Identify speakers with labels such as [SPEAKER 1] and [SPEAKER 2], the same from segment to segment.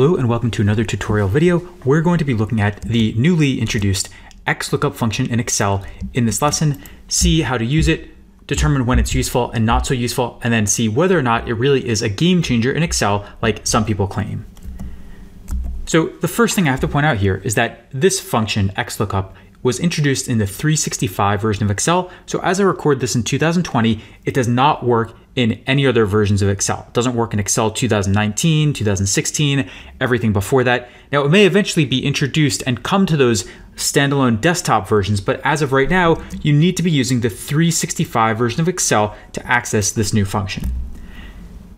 [SPEAKER 1] Hello and welcome to another tutorial video. We're going to be looking at the newly introduced XLOOKUP function in Excel in this lesson, see how to use it, determine when it's useful and not so useful, and then see whether or not it really is a game changer in Excel like some people claim. So the first thing I have to point out here is that this function, XLOOKUP, was introduced in the 365 version of Excel. So as I record this in 2020, it does not work in any other versions of Excel. It doesn't work in Excel 2019, 2016, everything before that. Now it may eventually be introduced and come to those standalone desktop versions, but as of right now, you need to be using the 365 version of Excel to access this new function.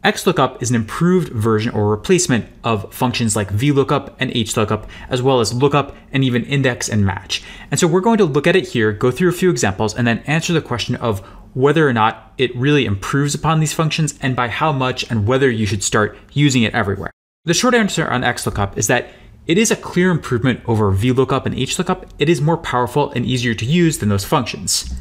[SPEAKER 1] XLOOKUP is an improved version or replacement of functions like VLOOKUP and HLOOKUP, as well as LOOKUP and even INDEX and MATCH. And so we're going to look at it here, go through a few examples, and then answer the question of whether or not it really improves upon these functions and by how much and whether you should start using it everywhere. The short answer on XLOOKUP is that it is a clear improvement over VLOOKUP and HLOOKUP. It is more powerful and easier to use than those functions.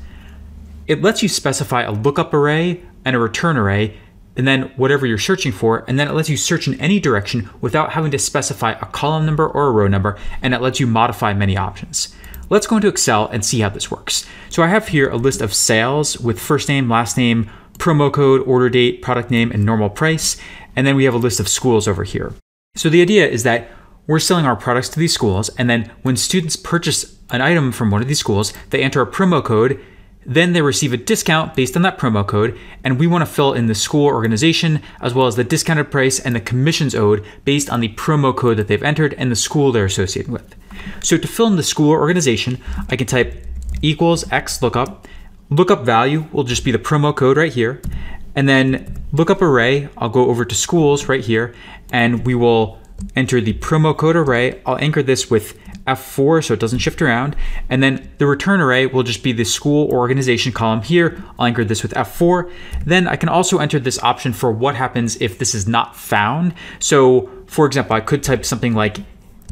[SPEAKER 1] It lets you specify a lookup array and a return array and then whatever you're searching for, and then it lets you search in any direction without having to specify a column number or a row number, and it lets you modify many options. Let's go into Excel and see how this works. So I have here a list of sales with first name, last name, promo code, order date, product name, and normal price. And then we have a list of schools over here. So the idea is that we're selling our products to these schools, and then when students purchase an item from one of these schools, they enter a promo code then they receive a discount based on that promo code, and we want to fill in the school organization as well as the discounted price and the commissions owed based on the promo code that they've entered and the school they're associated with. So to fill in the school organization, I can type equals x lookup. Lookup value will just be the promo code right here. And then lookup array, I'll go over to schools right here, and we will enter the promo code array. I'll anchor this with F4 so it doesn't shift around. And then the return array will just be the school organization column here. I'll anchor this with F4. Then I can also enter this option for what happens if this is not found. So for example, I could type something like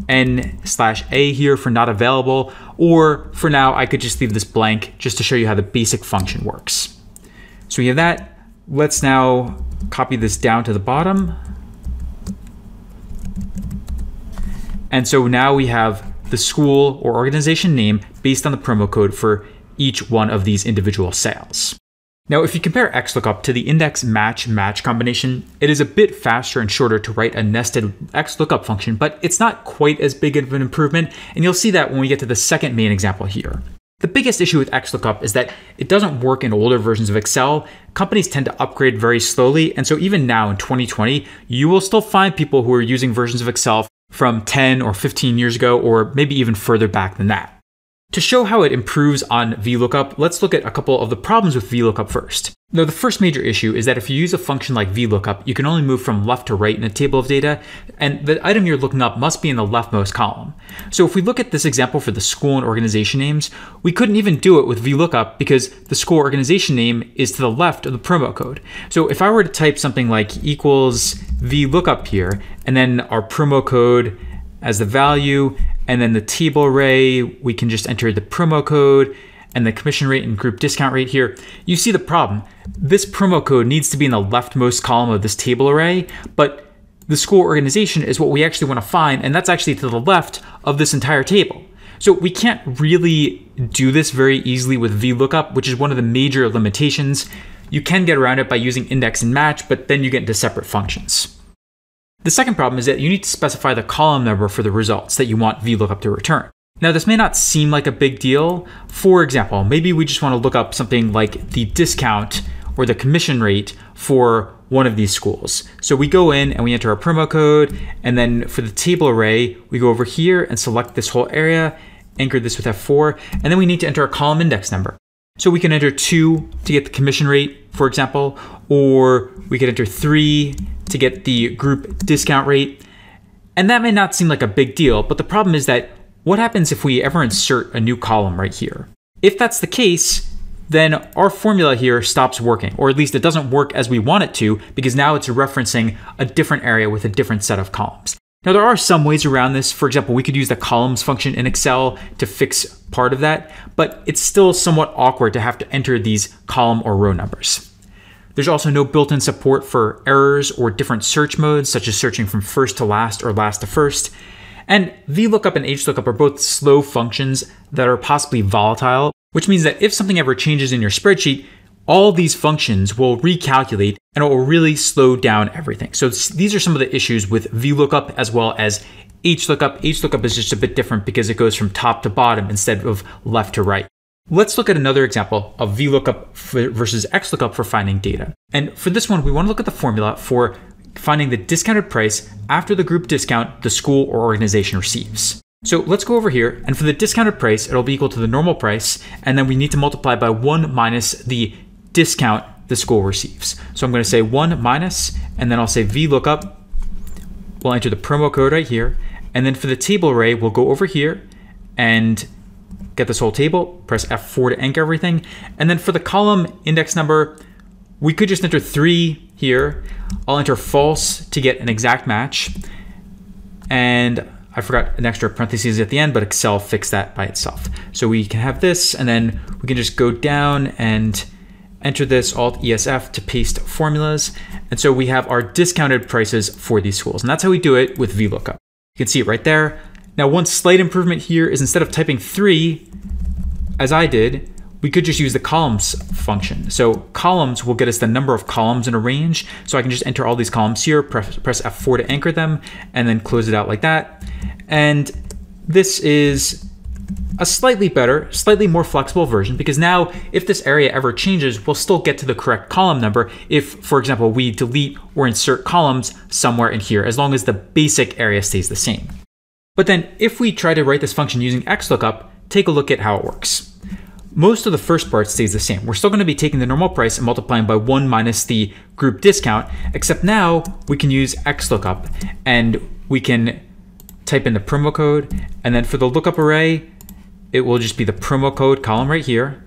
[SPEAKER 1] n slash a here for not available, or for now, I could just leave this blank just to show you how the basic function works. So we have that. Let's now copy this down to the bottom. And so now we have the school or organization name based on the promo code for each one of these individual sales. Now, if you compare XLOOKUP to the index match match combination, it is a bit faster and shorter to write a nested XLOOKUP function, but it's not quite as big of an improvement, and you'll see that when we get to the second main example here. The biggest issue with XLOOKUP is that it doesn't work in older versions of Excel. Companies tend to upgrade very slowly, and so even now in 2020, you will still find people who are using versions of Excel from 10 or 15 years ago, or maybe even further back than that. To show how it improves on VLOOKUP, let's look at a couple of the problems with VLOOKUP first. Now, the first major issue is that if you use a function like VLOOKUP, you can only move from left to right in a table of data, and the item you're looking up must be in the leftmost column. So if we look at this example for the school and organization names, we couldn't even do it with VLOOKUP because the school organization name is to the left of the promo code. So if I were to type something like equals VLOOKUP here, and then our promo code as the value, and then the table array, we can just enter the promo code, and the commission rate and group discount rate here, you see the problem. This promo code needs to be in the leftmost column of this table array, but the school organization is what we actually want to find, and that's actually to the left of this entire table. So we can't really do this very easily with VLOOKUP, which is one of the major limitations. You can get around it by using index and match, but then you get into separate functions. The second problem is that you need to specify the column number for the results that you want VLOOKUP to return. Now this may not seem like a big deal. For example, maybe we just want to look up something like the discount or the commission rate for one of these schools. So we go in and we enter our promo code and then for the table array, we go over here and select this whole area, anchor this with F4, and then we need to enter a column index number. So we can enter two to get the commission rate, for example, or we could enter three to get the group discount rate. And that may not seem like a big deal, but the problem is that what happens if we ever insert a new column right here? If that's the case, then our formula here stops working, or at least it doesn't work as we want it to, because now it's referencing a different area with a different set of columns. Now, there are some ways around this. For example, we could use the columns function in Excel to fix part of that, but it's still somewhat awkward to have to enter these column or row numbers. There's also no built-in support for errors or different search modes, such as searching from first to last or last to first. And VLOOKUP and HLOOKUP are both slow functions that are possibly volatile, which means that if something ever changes in your spreadsheet, all these functions will recalculate and it will really slow down everything. So these are some of the issues with VLOOKUP as well as HLOOKUP. HLOOKUP is just a bit different because it goes from top to bottom instead of left to right. Let's look at another example of VLOOKUP versus XLOOKUP for finding data. And for this one, we want to look at the formula for finding the discounted price after the group discount the school or organization receives. So let's go over here, and for the discounted price, it'll be equal to the normal price, and then we need to multiply by 1 minus the discount the school receives. So I'm going to say 1 minus, and then I'll say VLOOKUP. We'll enter the promo code right here, and then for the table array, we'll go over here and get this whole table, press F4 to anchor everything, and then for the column index number, we could just enter three here. I'll enter false to get an exact match. And I forgot an extra parentheses at the end, but Excel fixed that by itself. So we can have this, and then we can just go down and enter this alt ESF to paste formulas. And so we have our discounted prices for these schools. And that's how we do it with VLOOKUP. You can see it right there. Now, one slight improvement here is instead of typing three, as I did, we could just use the columns function. So columns will get us the number of columns in a range. So I can just enter all these columns here, press, press F4 to anchor them, and then close it out like that. And this is a slightly better, slightly more flexible version because now if this area ever changes, we'll still get to the correct column number if, for example, we delete or insert columns somewhere in here, as long as the basic area stays the same. But then if we try to write this function using XLOOKUP, take a look at how it works most of the first part stays the same. We're still going to be taking the normal price and multiplying by 1 minus the group discount, except now we can use xlookup and we can type in the promo code. And then for the lookup array, it will just be the promo code column right here.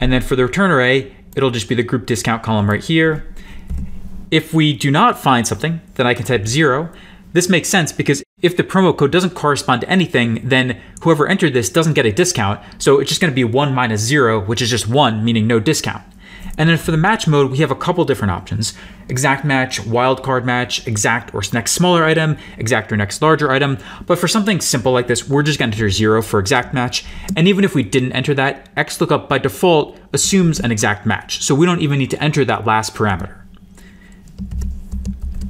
[SPEAKER 1] And then for the return array, it'll just be the group discount column right here. If we do not find something, then I can type zero. This makes sense because if the promo code doesn't correspond to anything, then whoever entered this doesn't get a discount, so it's just going to be 1 minus 0, which is just 1, meaning no discount. And then for the match mode, we have a couple different options. Exact match, wildcard match, exact or next smaller item, exact or next larger item. But for something simple like this, we're just gonna enter zero for exact match. And even if we didn't enter that, XLOOKUP by default assumes an exact match. So we don't even need to enter that last parameter.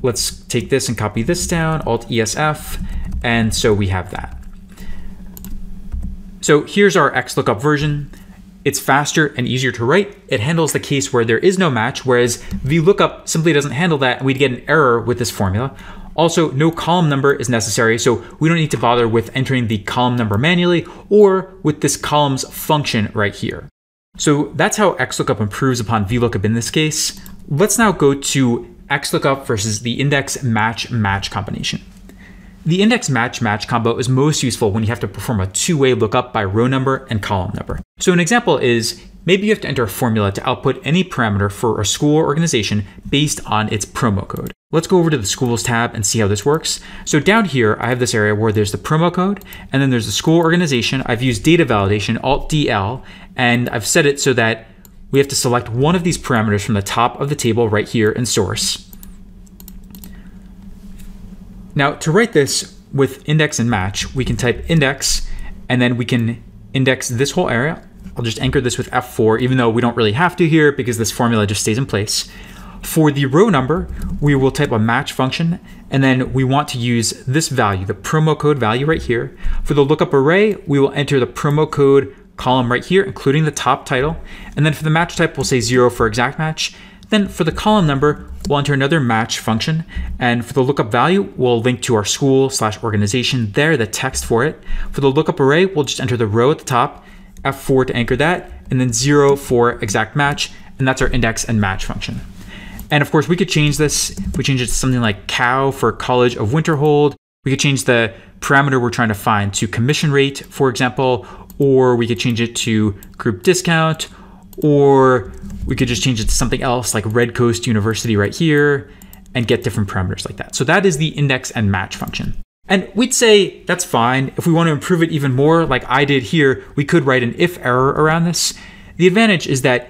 [SPEAKER 1] Let's take this and copy this down, Alt ESF, and so we have that. So here's our XLOOKUP version. It's faster and easier to write. It handles the case where there is no match, whereas VLOOKUP simply doesn't handle that, and we'd get an error with this formula. Also, no column number is necessary, so we don't need to bother with entering the column number manually or with this columns function right here. So that's how XLOOKUP improves upon VLOOKUP in this case. Let's now go to XLOOKUP versus the index match match combination. The index match match combo is most useful when you have to perform a two-way lookup by row number and column number. So an example is maybe you have to enter a formula to output any parameter for a school or organization based on its promo code. Let's go over to the schools tab and see how this works. So down here, I have this area where there's the promo code and then there's the school organization. I've used data validation, alt DL, and I've set it so that we have to select one of these parameters from the top of the table right here in source. Now to write this with index and match, we can type index and then we can index this whole area. I'll just anchor this with F4, even though we don't really have to here because this formula just stays in place. For the row number, we will type a match function, and then we want to use this value, the promo code value right here. For the lookup array, we will enter the promo code column right here, including the top title. And then for the match type, we'll say zero for exact match. Then for the column number, we'll enter another match function. And for the lookup value, we'll link to our school slash organization there, the text for it. For the lookup array, we'll just enter the row at the top, F4 to anchor that, and then zero for exact match. And that's our index and match function. And of course, we could change this. We change it to something like cow for College of Winterhold. We could change the parameter we're trying to find to commission rate, for example, or we could change it to group discount, or we could just change it to something else like Red Coast University right here and get different parameters like that. So that is the index and match function. And we'd say that's fine. If we want to improve it even more, like I did here, we could write an if error around this. The advantage is that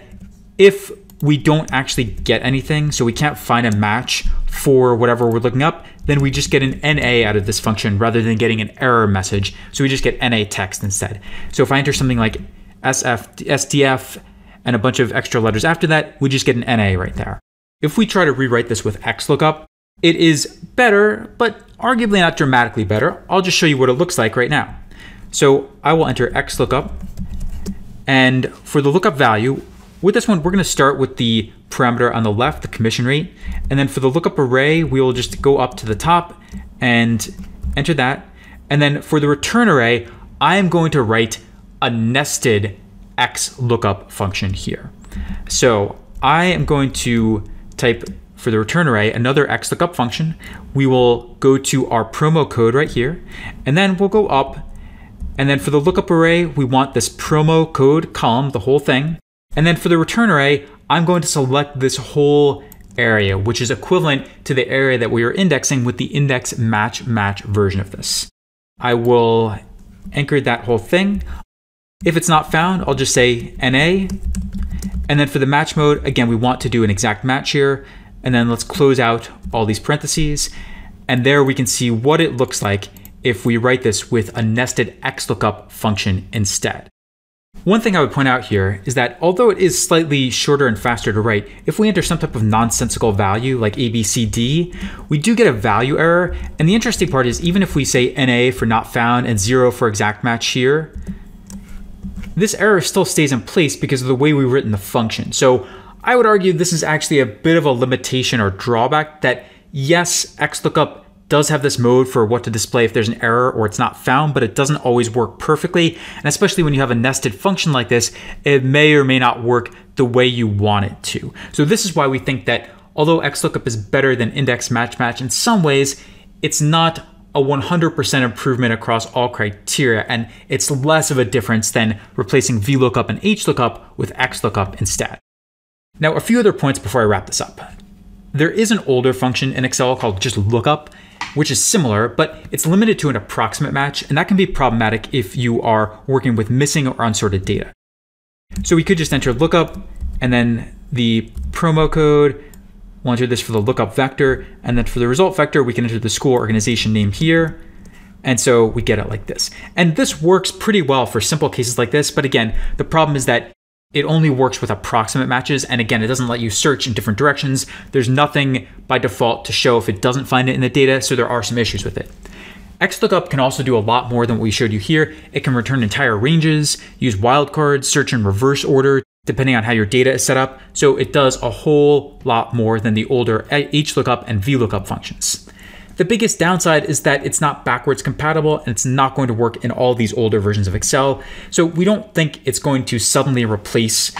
[SPEAKER 1] if we don't actually get anything, so we can't find a match for whatever we're looking up, then we just get an NA out of this function rather than getting an error message. So we just get NA text instead. So if I enter something like SF, SDF and a bunch of extra letters after that, we just get an NA right there. If we try to rewrite this with XLOOKUP, it is better, but arguably not dramatically better. I'll just show you what it looks like right now. So I will enter XLOOKUP and for the lookup value, with this one, we're gonna start with the parameter on the left, the commission rate. And then for the lookup array, we will just go up to the top and enter that. And then for the return array, I am going to write a nested X lookup function here. So I am going to type for the return array, another X lookup function. We will go to our promo code right here, and then we'll go up. And then for the lookup array, we want this promo code column, the whole thing. And then for the return array, I'm going to select this whole area, which is equivalent to the area that we are indexing with the index match match version of this. I will anchor that whole thing. If it's not found, I'll just say NA. And then for the match mode, again, we want to do an exact match here. And then let's close out all these parentheses. And there we can see what it looks like if we write this with a nested XLOOKUP function instead. One thing I would point out here is that although it is slightly shorter and faster to write, if we enter some type of nonsensical value like ABCD, we do get a value error. And the interesting part is even if we say NA for not found and zero for exact match here, this error still stays in place because of the way we've written the function. So I would argue this is actually a bit of a limitation or drawback that yes, XLOOKUP does have this mode for what to display if there's an error or it's not found, but it doesn't always work perfectly. And especially when you have a nested function like this, it may or may not work the way you want it to. So this is why we think that although XLOOKUP is better than index match match in some ways, it's not a 100% improvement across all criteria, and it's less of a difference than replacing VLOOKUP and HLOOKUP with XLOOKUP instead. Now, a few other points before I wrap this up. There is an older function in Excel called just lookup, which is similar, but it's limited to an approximate match, and that can be problematic if you are working with missing or unsorted data. So we could just enter lookup and then the promo code, we'll enter this for the lookup vector, and then for the result vector, we can enter the school organization name here, and so we get it like this. And this works pretty well for simple cases like this, but again, the problem is that it only works with approximate matches, and again, it doesn't let you search in different directions. There's nothing by default to show if it doesn't find it in the data, so there are some issues with it. XLOOKUP can also do a lot more than what we showed you here. It can return entire ranges, use wildcards, search in reverse order, depending on how your data is set up. So it does a whole lot more than the older HLOOKUP and VLOOKUP functions. The biggest downside is that it's not backwards compatible and it's not going to work in all these older versions of Excel. So we don't think it's going to suddenly replace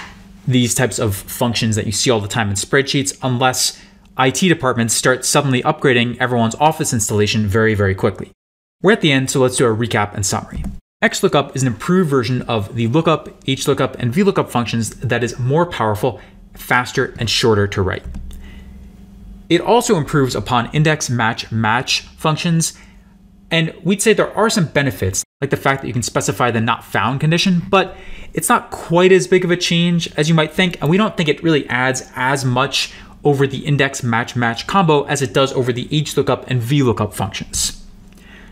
[SPEAKER 1] these types of functions that you see all the time in spreadsheets unless IT departments start suddenly upgrading everyone's Office installation very, very quickly. We're at the end, so let's do a recap and summary. XLOOKUP is an improved version of the lookup, HLOOKUP, and VLOOKUP functions that is more powerful, faster, and shorter to write. It also improves upon index match match functions. And we'd say there are some benefits, like the fact that you can specify the not found condition, but it's not quite as big of a change as you might think. And we don't think it really adds as much over the index match match combo as it does over the hlookup and vlookup functions.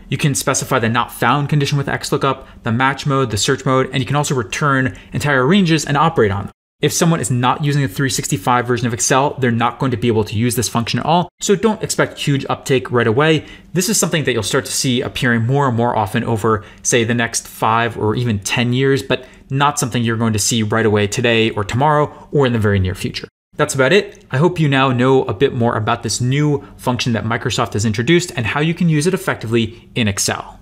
[SPEAKER 1] You can specify the not found condition with XLOOKUP, the match mode, the search mode, and you can also return entire ranges and operate on them. If someone is not using the 365 version of Excel, they're not going to be able to use this function at all. So don't expect huge uptake right away. This is something that you'll start to see appearing more and more often over, say, the next five or even 10 years, but not something you're going to see right away today or tomorrow or in the very near future. That's about it. I hope you now know a bit more about this new function that Microsoft has introduced and how you can use it effectively in Excel.